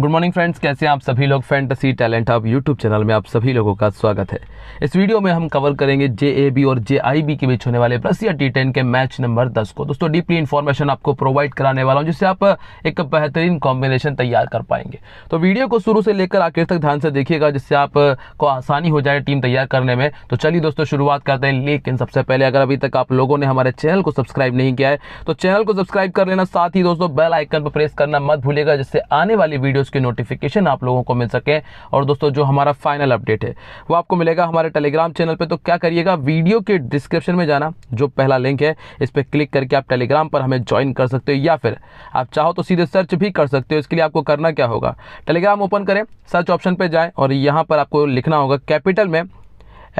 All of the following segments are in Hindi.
गुड मॉर्निंग फ्रेंड्स कैसे हैं आप सभी लोग fantasy talent hub YouTube channel में आप सभी लोगों का स्वागत है इस वीडियो में हम कवर करेंगे जे और जे के बीच होने वाले रसिया टी के मैच नंबर 10 को दोस्तों डीपली इन्फॉर्मेशन आपको प्रोवाइड कराने वाला हूं जिससे आप एक बेहतरीन कॉम्बिनेशन तैयार कर पाएंगे तो वीडियो को शुरू से लेकर आखिर तक ध्यान से देखिएगा जिससे आपको आसानी हो जाए टीम तैयार करने में तो चलिए दोस्तों शुरुआत करते हैं लेकिन सबसे पहले अगर अभी तक आप लोगों ने हमारे चैनल को सब्सक्राइब नहीं किया है तो चैनल को सब्सक्राइब कर लेना साथ ही दोस्तों बेल आइकन पर प्रेस करना मत भूलेगा जिससे आने वाली वीडियो उसके नोटिफिकेशन आप लोगों को मिल सके और दोस्तों जो हमारा फाइनल अपडेट है वो आपको मिलेगा हमारे टेलीग्राम चैनल पर तो क्या करिएगा वीडियो के डिस्क्रिप्शन में जाना जो पहला लिंक है इस पर क्लिक करके आप टेलीग्राम पर हमें ज्वाइन कर सकते हो या फिर आप चाहो तो सीधे सर्च भी कर सकते हो इसके लिए आपको करना क्या होगा टेलीग्राम ओपन करें सर्च ऑप्शन पर जाएँ और यहाँ पर आपको लिखना होगा कैपिटल में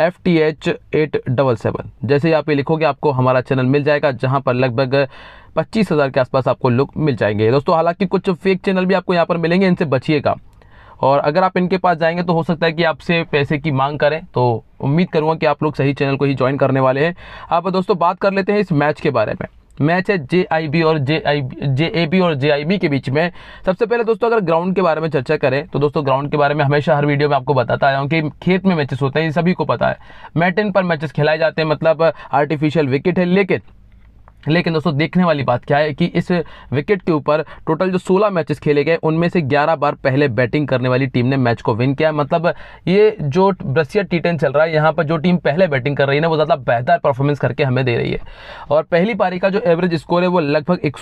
F T H eight double seven जैसे ही आप ये लिखोगे आपको हमारा चैनल मिल जाएगा जहाँ पर लगभग पच्चीस हज़ार के आसपास आपको लुक मिल जाएंगे दोस्तों हालांकि कुछ फेक चैनल भी आपको यहाँ पर मिलेंगे इनसे बचिएगा और अगर आप इनके पास जाएंगे तो हो सकता है कि आपसे पैसे की मांग करें तो उम्मीद करूँगा कि आप लोग सही चैनल को ही ज्वाइन करने वाले हैं आप दोस्तों बात कर लेते हैं इस मैच के बारे में मैच है जे आई बी और जे आई जे ए बी और जे आई बी के बीच में सबसे पहले दोस्तों अगर ग्राउंड के बारे में चर्चा करें तो दोस्तों ग्राउंड के बारे में हमेशा हर वीडियो में आपको बताता आया हूँ कि खेत में मैचेस होते हैं ये सभी को पता है मैटिन पर मैचेस खिलाए जाते हैं मतलब आर्टिफिशियल विकेट है लेकिन लेकिन दोस्तों देखने वाली बात क्या है कि इस विकेट के ऊपर टोटल जो 16 मैचेस खेले गए उनमें से 11 बार पहले बैटिंग करने वाली टीम ने मैच को विन किया मतलब ये जो ब्रसिया टी टेन चल रहा है यहाँ पर जो टीम पहले बैटिंग कर रही है ना वो ज़्यादा बेहतर परफॉर्मेंस करके हमें दे रही है और पहली पारी का जो एवरेज स्कोर है वो लगभग एक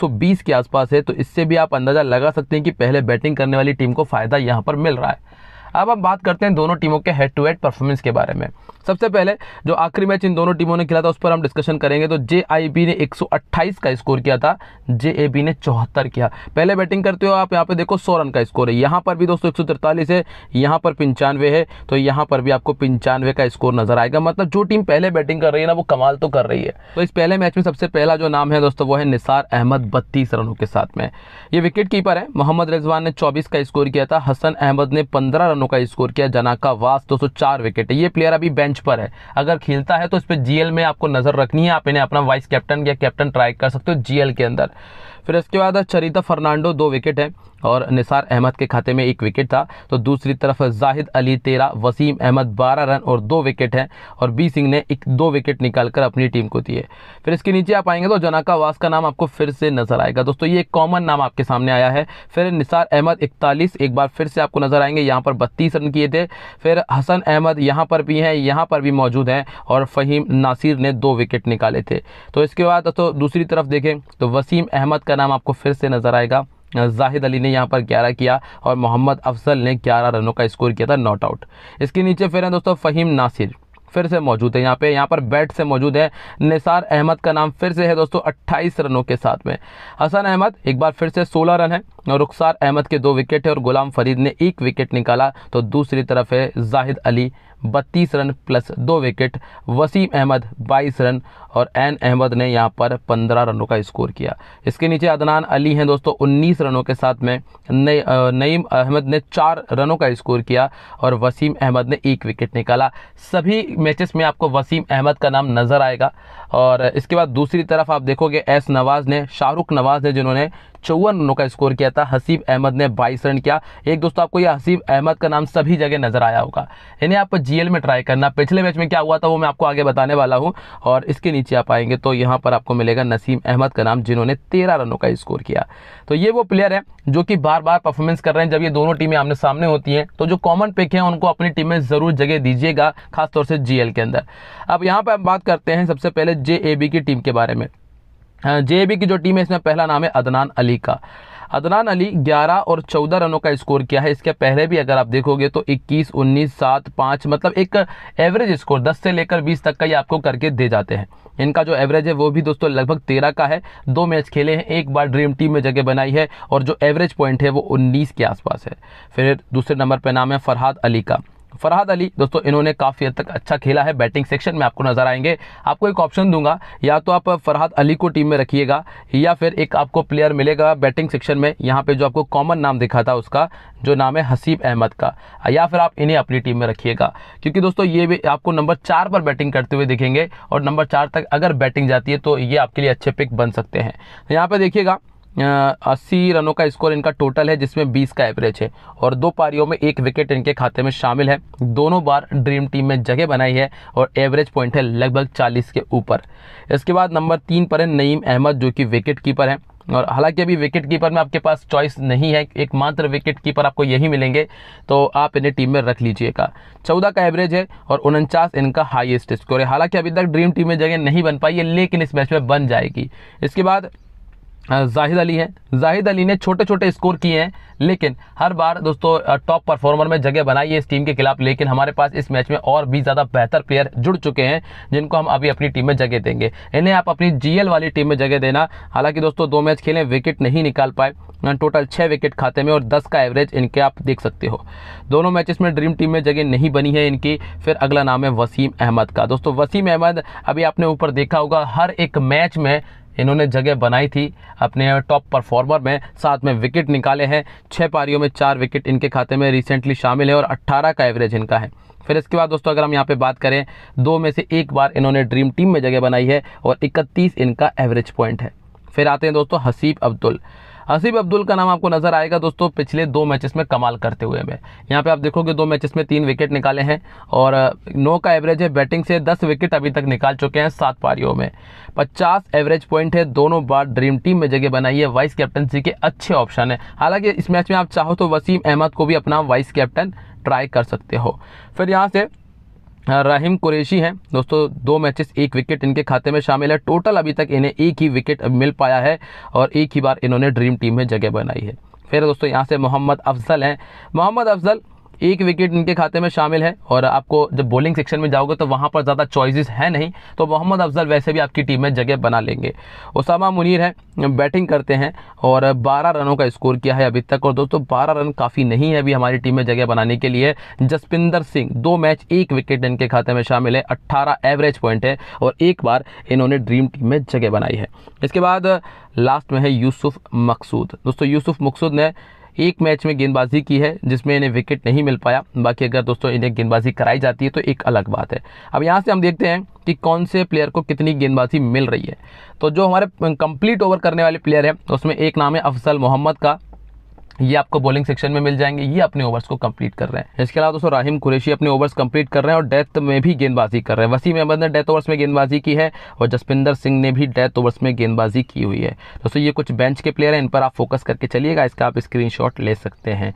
के आसपास है तो इससे भी आप अंदाज़ा लगा सकते हैं कि पहले बैटिंग करने वाली टीम को फ़ायदा यहाँ पर मिल रहा है अब हम बात करते हैं दोनों टीमों के हेड टू हेड परफॉर्मेंस के बारे में सबसे पहले जो आखिरी मैच इन दोनों टीमों ने खेला था उस पर हम डिस्कशन करेंगे तो जे ने 128 का स्कोर किया था जे ने चौहत्तर किया पहले बैटिंग करते हो आप यहाँ पे देखो सौ रन का स्कोर है यहाँ पर भी दोस्तों एक है यहाँ पर पंचानवे है तो यहाँ पर भी आपको पंचानवे का स्कोर नजर आएगा मतलब जो टीम पहले बैटिंग कर रही है ना वो कमाल तो कर रही है तो इस पहले मैच में सबसे पहला जो नाम है दोस्तों वो है निसार अहमद बत्तीस रनों के साथ में ये विकेट कीपर है मोहम्मद रिजवान ने चौबीस का स्कोर किया था हसन अहमद ने पंद्रह रनों रनों का स्कोर किया जना का वास 204 विकेट है ये प्लेयर अभी बेंच पर है अगर खेलता है तो इस पर जीएल में आपको नजर रखनी है आप इन्हें अपना वाइस कैप्टन या कैप्टन ट्राई कर सकते हो जीएल के अंदर फिर इसके बाद चरिता फर्नांडो दो विकेट है और निसार अहमद के खाते में एक विकेट था तो दूसरी तरफ जाहिद अली तेरह वसीम अहमद बारह रन और दो विकेट हैं और बी सिंह ने एक दो विकेट निकाल कर अपनी टीम को दिए फिर इसके नीचे आप आएंगे तो जनाका वास का नाम आपको फिर से नजर आएगा दोस्तों ये कॉमन नाम आपके सामने आया है फिर निसार अहमद इकतालीस एक बार फिर से आपको नजर आएंगे यहाँ पर बत्तीस रन किए थे फिर हसन अहमद यहाँ पर भी हैं यहाँ पर भी मौजूद हैं और फ़हीम नासिर ने दो विकेट निकाले थे तो इसके बाद तो दूसरी तरफ देखें तो वसीम अहमद का नाम आपको फिर से नज़र आएगा जाहिद अली ने यहाँ पर ग्यारह किया और मोहम्मद अफजल ने ग्यारह रनों का स्कोर किया था नॉट आउट इसके नीचे फिर हैं दोस्तों फ़हीम नासिर फिर से मौजूद है यहाँ पे यहाँ पर बैट से मौजूद है निसार अहमद का नाम फिर से है दोस्तों 28 रनों के साथ में हसन अहमद एक बार फिर से 16 रन है और रुखसार अहमद के दो विकेट है और गुलाम फरीद ने एक विकेट निकाला तो दूसरी तरफ है जाहिद अली बत्तीस रन प्लस दो विकेट वसीम अहमद 22 रन और एन अहमद ने यहाँ पर 15 रनों का स्कोर किया इसके नीचे अदनान अली हैं दोस्तों 19 रनों के साथ में नईम अहमद ने चार रनों का स्कोर किया और वसीम अहमद ने एक विकेट निकाला सभी मैचेस में आपको वसीम अहमद का नाम नज़र आएगा और इसके बाद दूसरी तरफ आप देखोगे एस नवाज़ ने शाहरुख नवाज़ ने जिन्होंने चौवन रनों का स्कोर किया था हसीब अहमद ने बाईस रन किया एक दोस्तों आपको ये हसीब अहमद का नाम सभी जगह नज़र आया होगा इन्हें आप जीएल में ट्राई करना पिछले मैच में क्या हुआ था वो मैं आपको आगे बताने वाला हूँ और इसके नीचे आप आएंगे तो यहाँ पर आपको मिलेगा नसीम अहमद का नाम जिन्होंने तेरह रनों का स्कोर किया तो ये वो प्लेयर है जो कि बार बार परफॉर्मेंस कर रहे हैं जब ये दोनों टीमें आमने सामने होती हैं तो जो कॉमन पिक हैं उनको अपनी टीम में ज़रूर जगह दीजिएगा खासतौर से जीएल के अंदर अब यहाँ पर हम बात करते हैं सबसे पहले जे की टीम के बारे में हाँ, जे की जो टीम है इसमें पहला नाम है अदनान अली का अदनान अली 11 और 14 रनों का स्कोर किया है इसके पहले भी अगर आप देखोगे तो 21, 19, 7, 5 मतलब एक एवरेज स्कोर 10 से लेकर 20 तक का ये आपको करके दे जाते हैं इनका जो एवरेज है वो भी दोस्तों लगभग 13 का है दो मैच खेले हैं एक बार ड्रीम टीम में जगह बनाई है और जो एवरेज पॉइंट है वो उन्नीस के आसपास है फिर दूसरे नंबर पर नाम है फरहाद अली का फरहाद अली दोस्तों इन्होंने काफ़ी हद तक अच्छा खेला है बैटिंग सेक्शन में आपको नज़र आएंगे आपको एक ऑप्शन दूंगा या तो आप फरहाद अली को टीम में रखिएगा या फिर एक आपको प्लेयर मिलेगा बैटिंग सेक्शन में यहाँ पे जो आपको कॉमन नाम दिखा था उसका जो नाम है हसीब अहमद का या फिर आप इन्हें अपनी टीम में रखिएगा क्योंकि दोस्तों ये भी आपको नंबर चार पर बैटिंग करते हुए दिखेंगे और नंबर चार तक अगर बैटिंग जाती है तो ये आपके लिए अच्छे पिक बन सकते हैं तो यहाँ पर देखिएगा अस्सी रनों का स्कोर इनका टोटल है जिसमें बीस का एवरेज है और दो पारियों में एक विकेट इनके खाते में शामिल है दोनों बार ड्रीम टीम में जगह बनाई है और एवरेज पॉइंट है लगभग चालीस के ऊपर इसके बाद नंबर तीन पर है नईम अहमद जो कि विकेट कीपर हैं और हालांकि अभी विकेट कीपर में आपके पास चॉइस नहीं है एकमात्र विकेट कीपर आपको यही मिलेंगे तो आप इन्हें टीम में रख लीजिएगा चौदह का एवरेज है और उनचास इनका हाईएस्ट स्कोर है हालांकि अभी तक ड्रीम टीम में जगह नहीं बन पाई है लेकिन इस मैच में बन जाएगी इसके बाद जाहिद अली है जाहिद अली ने छोटे छोटे स्कोर किए हैं लेकिन हर बार दोस्तों टॉप परफॉर्मर में जगह बनाई है इस टीम के खिलाफ लेकिन हमारे पास इस मैच में और भी ज़्यादा बेहतर प्लेयर जुड़ चुके हैं जिनको हम अभी अपनी टीम में जगह देंगे इन्हें आप अपनी जीएल वाली टीम में जगह देना हालांकि दोस्तों दो मैच खेलें विकेट नहीं निकाल पाए टोटल छः विकेट खाते में और दस का एवरेज इनके आप देख सकते हो दोनों मैचेस में ड्रीम टीम में जगह नहीं बनी है इनकी फिर अगला नाम है वसीम अहमद का दोस्तों वसीम अहमद अभी आपने ऊपर देखा होगा हर एक मैच में इन्होंने जगह बनाई थी अपने टॉप परफॉर्मर में साथ में विकेट निकाले हैं छः पारियों में चार विकेट इनके खाते में रिसेंटली शामिल है और 18 का एवरेज इनका है फिर इसके बाद दोस्तों अगर हम यहाँ पे बात करें दो में से एक बार इन्होंने ड्रीम टीम में जगह बनाई है और इकतीस इनका एवरेज पॉइंट है फिर आते हैं दोस्तों हसीब अब्दुल हसीब अब्दुल का नाम आपको नजर आएगा दोस्तों पिछले दो मैचेस में कमाल करते हुए हमें यहाँ पे आप देखोगे दो मैचेस में तीन विकेट निकाले हैं और नौ का एवरेज है बैटिंग से दस विकेट अभी तक निकाल चुके हैं सात पारियों में पचास एवरेज पॉइंट है दोनों बार ड्रीम टीम में जगह बनाई है वाइस कैप्टनसी के अच्छे ऑप्शन है हालांकि इस मैच में आप चाहो तो वसीम अहमद को भी अपना वाइस कैप्टन ट्राई कर सकते हो फिर यहाँ से हाँ, रहीम कुरैशी हैं दोस्तों दो मैचेस एक विकेट इनके खाते में शामिल है टोटल अभी तक इन्हें एक ही विकेट मिल पाया है और एक ही बार इन्होंने ड्रीम टीम में जगह बनाई है फिर दोस्तों यहाँ से मोहम्मद अफजल हैं मोहम्मद अफजल एक विकेट इनके खाते में शामिल है और आपको जब बॉलिंग सेक्शन में जाओगे तो वहाँ पर ज़्यादा चॉइसेस है नहीं तो मोहम्मद अफजल वैसे भी आपकी टीम में जगह बना लेंगे उसामा मुनीर है बैटिंग करते हैं और बारह रनों का स्कोर किया है अभी तक और दोस्तों बारह रन काफ़ी नहीं है अभी हमारी टीम में जगह बनाने के लिए जसपिंदर सिंह दो मैच एक विकेट इनके खाते में शामिल है अट्ठारह एवरेज पॉइंट है और एक बार इन्होंने ड्रीम टीम में जगह बनाई है इसके बाद लास्ट में है यूसुफ मकसूद दोस्तों यूसुफ मकसूद ने एक मैच में गेंदबाजी की है जिसमें इन्हें विकेट नहीं मिल पाया बाकी अगर दोस्तों इन्हें गेंदबाजी कराई जाती है तो एक अलग बात है अब यहाँ से हम देखते हैं कि कौन से प्लेयर को कितनी गेंदबाजी मिल रही है तो जो हमारे कंप्लीट ओवर करने वाले प्लेयर हैं उसमें एक नाम है अफजल मोहम्मद का ये आपको बॉलिंग सेक्शन में मिल जाएंगे ये अपने ओवर्स को कंप्लीट कर रहे हैं इसके अलावा दोस्तों राहिम कुरेशी अपने ओवर्स कंप्लीट कर रहे हैं और डेथ में भी गेंदबाजी कर रहे हैं वसीम अहमद ने डेथ ओवर्स में गेंदबाजी की है और जसपिंदर सिंह ने भी डेथ ओवर्स में गेंदबाजी की हुई है दोस्तों ये कुछ बेंच के प्लेयर हैं इन पर आप फोकस करके चलिएगा इसका आप स्क्रीन ले सकते हैं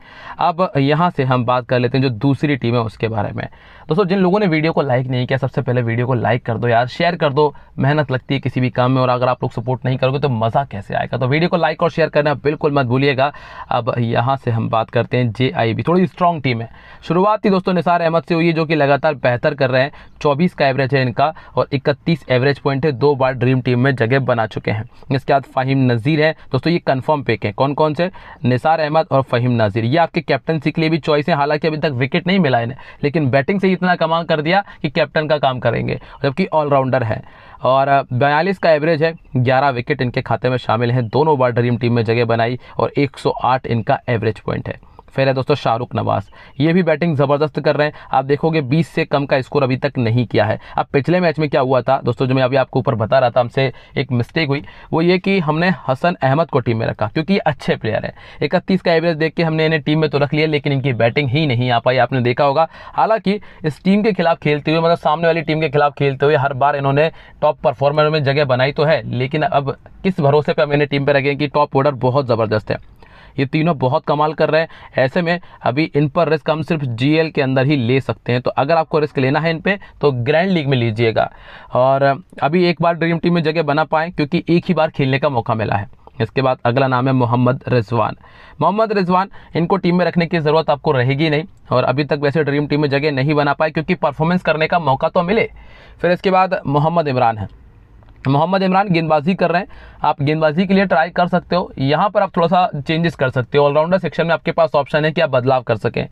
अब यहाँ से हम बात कर लेते हैं जो दूसरी टीम है उसके बारे में दोस्तों जिन लोगों ने वीडियो को लाइक नहीं किया सबसे पहले वीडियो को लाइक कर दो यार शेयर कर दो मेहनत लगती है किसी भी काम में और अगर आप लोग सपोर्ट नहीं करोगे तो मज़ा कैसे आएगा तो वीडियो को लाइक और शेयर करना बिल्कुल मत भूलिएगा अब अब यहाँ से हम बात करते हैं जे थोड़ी स्ट्रॉन्ग टीम है शुरुआत ही दोस्तों निसार अहमद से हुई है जो कि लगातार बेहतर कर रहे हैं चौबीस का एवरेज है इनका और इकतीस एवरेज पॉइंट है दो बार ड्रीम टीम में जगह बना चुके हैं इसके बाद फ़हीम नज़ीर है दोस्तों ये कन्फर्म पिक है कौन कौन से निसार अहमद और फ़हीम नज़ीर ये आपके कैप्टनसी के लिए भी चॉइस है हालांकि अभी तक विकेट नहीं मिला इन्हें लेकिन बैटिंग से इतना कमाल कर दिया कि कैप्टन का काम करेंगे जबकि ऑलराउंडर है और बयालीस का एवरेज है ग्यारह विकेट इनके खाते में शामिल हैं दोनों बार ड्रीम टीम में जगह बनाई और 108 इनका एवरेज पॉइंट है फिर है दोस्तों शाहरुख नवाज ये भी बैटिंग ज़बरदस्त कर रहे हैं आप देखोगे बीस से कम का स्कोर अभी तक नहीं किया है अब पिछले मैच में क्या हुआ था दोस्तों जो मैं अभी आपको ऊपर बता रहा था हमसे एक मिस्टेक हुई वो ये कि हमने हसन अहमद को टीम में रखा क्योंकि ये अच्छे प्लेयर हैं इकतीस का एवरेज देख के हमने इन्हें टीम में तो रख लिया लेकिन इनकी बैटिंग ही नहीं आ पाई आपने देखा होगा हालांकि इस टीम के खिलाफ खेलते हुए मतलब सामने वाली टीम के खिलाफ खेलते हुए हर बार इन्होंने टॉप परफॉर्मर में जगह बनाई तो है लेकिन अब किस भरोसे पर हम इन्हें टीम पर रखें कि टॉप ऑर्डर बहुत ज़बरदस्त है ये तीनों बहुत कमाल कर रहे हैं ऐसे में अभी इन पर रिस्क हम सिर्फ जी के अंदर ही ले सकते हैं तो अगर आपको रिस्क लेना है इन पर तो ग्रैंड लीग में लीजिएगा और अभी एक बार ड्रीम टीम में जगह बना पाएँ क्योंकि एक ही बार खेलने का मौका मिला है इसके बाद अगला नाम है मोहम्मद रिजवान मोहम्मद रिजवान इनको टीम में रखने की ज़रूरत आपको रहेगी नहीं और अभी तक वैसे ड्रीम टीम में जगह नहीं बना पाए क्योंकि परफॉर्मेंस करने का मौका तो मिले फिर इसके बाद मोहम्मद इमरान है मोहम्मद इमरान गेंदबाजी कर रहे हैं आप गेंदबाजी के लिए ट्राई कर सकते हो यहाँ पर आप थोड़ा सा चेंजेस कर सकते हो ऑलराउंडर सेक्शन में आपके पास ऑप्शन है कि आप बदलाव कर सकें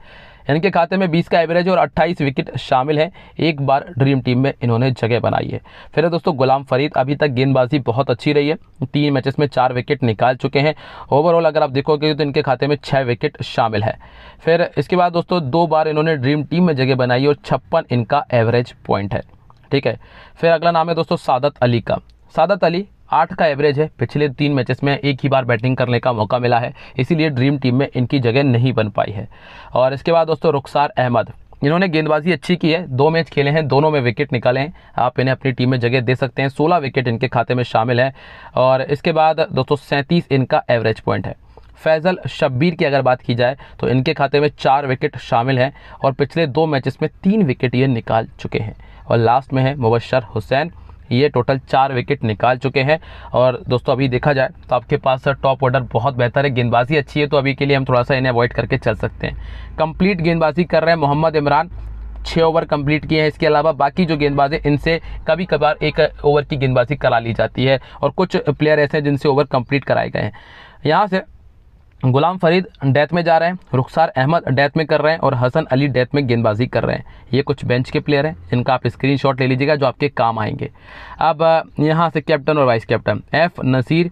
इनके खाते में 20 का एवरेज और 28 विकेट शामिल है एक बार ड्रीम टीम में इन्होंने जगह बनाई है फिर दोस्तों गुलाम फरीद अभी तक गेंदबाजी बहुत अच्छी रही है तीन मैचेस में चार विकेट निकाल चुके हैं ओवरऑल अगर आप देखोगे तो इनके खाते में छः विकेट शामिल है फिर इसके बाद दोस्तों दो बार इन्होंने ड्रीम टीम में जगह बनाई और छप्पन इनका एवरेज पॉइंट है ठीक है फिर अगला नाम है दोस्तों सादत अली का सादत अली आठ का एवरेज है पिछले तीन मैचेस में एक ही बार बैटिंग करने का मौका मिला है इसीलिए ड्रीम टीम में इनकी जगह नहीं बन पाई है और इसके बाद दोस्तों रुखसार अहमद इन्होंने गेंदबाजी अच्छी की है दो मैच खेले हैं दोनों में विकेट निकाले हैं आप इन्हें अपनी टीम में जगह दे सकते हैं सोलह विकेट इनके खाते में शामिल हैं और इसके बाद दोस्तों सैंतीस इनका एवरेज पॉइंट है फैज़ल शब्बीर की अगर बात की जाए तो इनके खाते में चार विकेट शामिल हैं और पिछले दो मैचेस में तीन विकेट ये निकाल चुके हैं और लास्ट में है मुबशर हुसैन ये टोटल चार विकेट निकाल चुके हैं और दोस्तों अभी देखा जाए तो आपके पास टॉप ऑर्डर बहुत बेहतर है गेंदबाजी अच्छी है तो अभी के लिए हम थोड़ा सा इन्हें अवॉइड करके चल सकते हैं कंप्लीट गेंदबाजी कर रहे हैं मोहम्मद इमरान छः ओवर कंप्लीट किए हैं इसके अलावा बाकी जो गेंदबाज हैं इनसे कभी कभार एक ओवर की गेंदबाजी करा ली जाती है और कुछ प्लेयर ऐसे हैं जिनसे ओवर कंप्लीट कराए गए हैं यहाँ से गुलाम फरीद डेथ में जा रहे हैं रुखसार अहमद डेथ में कर रहे हैं और हसन अली डेथ में गेंदबाजी कर रहे हैं ये कुछ बेंच के प्लेयर हैं जिनका आप स्क्रीनशॉट ले लीजिएगा जो आपके काम आएंगे अब यहाँ से कैप्टन और vice captain F Naseer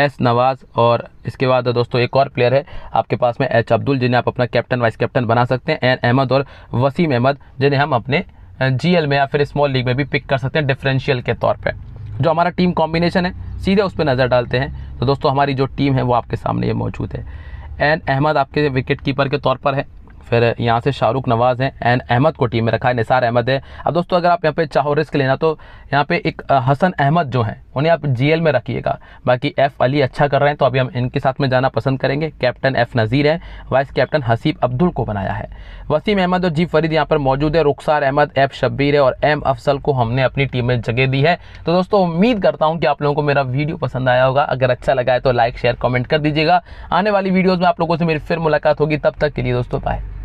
S Nawaz और इसके बाद दोस्तों एक और प्लेयर है आपके पास में एच अब्दुल जिन्हें आप अपना कैप्टन वाइस कैप्टन बना सकते हैं एन अहमद और वसीम अहमद जिन्हें हम अपने जीएल में या फिर स्मॉल लीग में भी पिक कर सकते हैं डिफरेंशियल के तौर पर जो हमारा टीम कॉम्बिनेशन है सीधे उस पर नज़र डालते हैं तो दोस्तों हमारी जो टीम है वो आपके सामने ये मौजूद है एन अहमद आपके विकेट कीपर के तौर पर है फिर यहाँ से शाहरुख नवाज़ हैं एंड अहमद को टीम में रखा है निसार अहमद है अब दोस्तों अगर आप यहाँ पे चाहो रिस्क लेना तो यहाँ पे एक हसन अहमद जो हैं उन्हें आप जीएल में रखिएगा बाकी एफ़ अली अच्छा कर रहे हैं तो अभी हम इनके साथ में जाना पसंद करेंगे कैप्टन एफ़ नज़ीर है वाइस कैप्टन हसीब अब्दुल को बनाया है वसीम अहमद और जी फरीद यहाँ पर मौजूद है रुखसार अहमद एफ़ शब्बीर है और एम अफसल को हमने अपनी टीम में जगह दी है तो दोस्तों उम्मीद करता हूँ कि आप लोगों को मेरा वीडियो पसंद आया होगा अगर अच्छा लगा है तो लाइक शेयर कमेंट कर दीजिएगा आने वाली वीडियोज़ में आप लोगों से मेरी फिर मुलाकात होगी तब तक के लिए दोस्तों बाय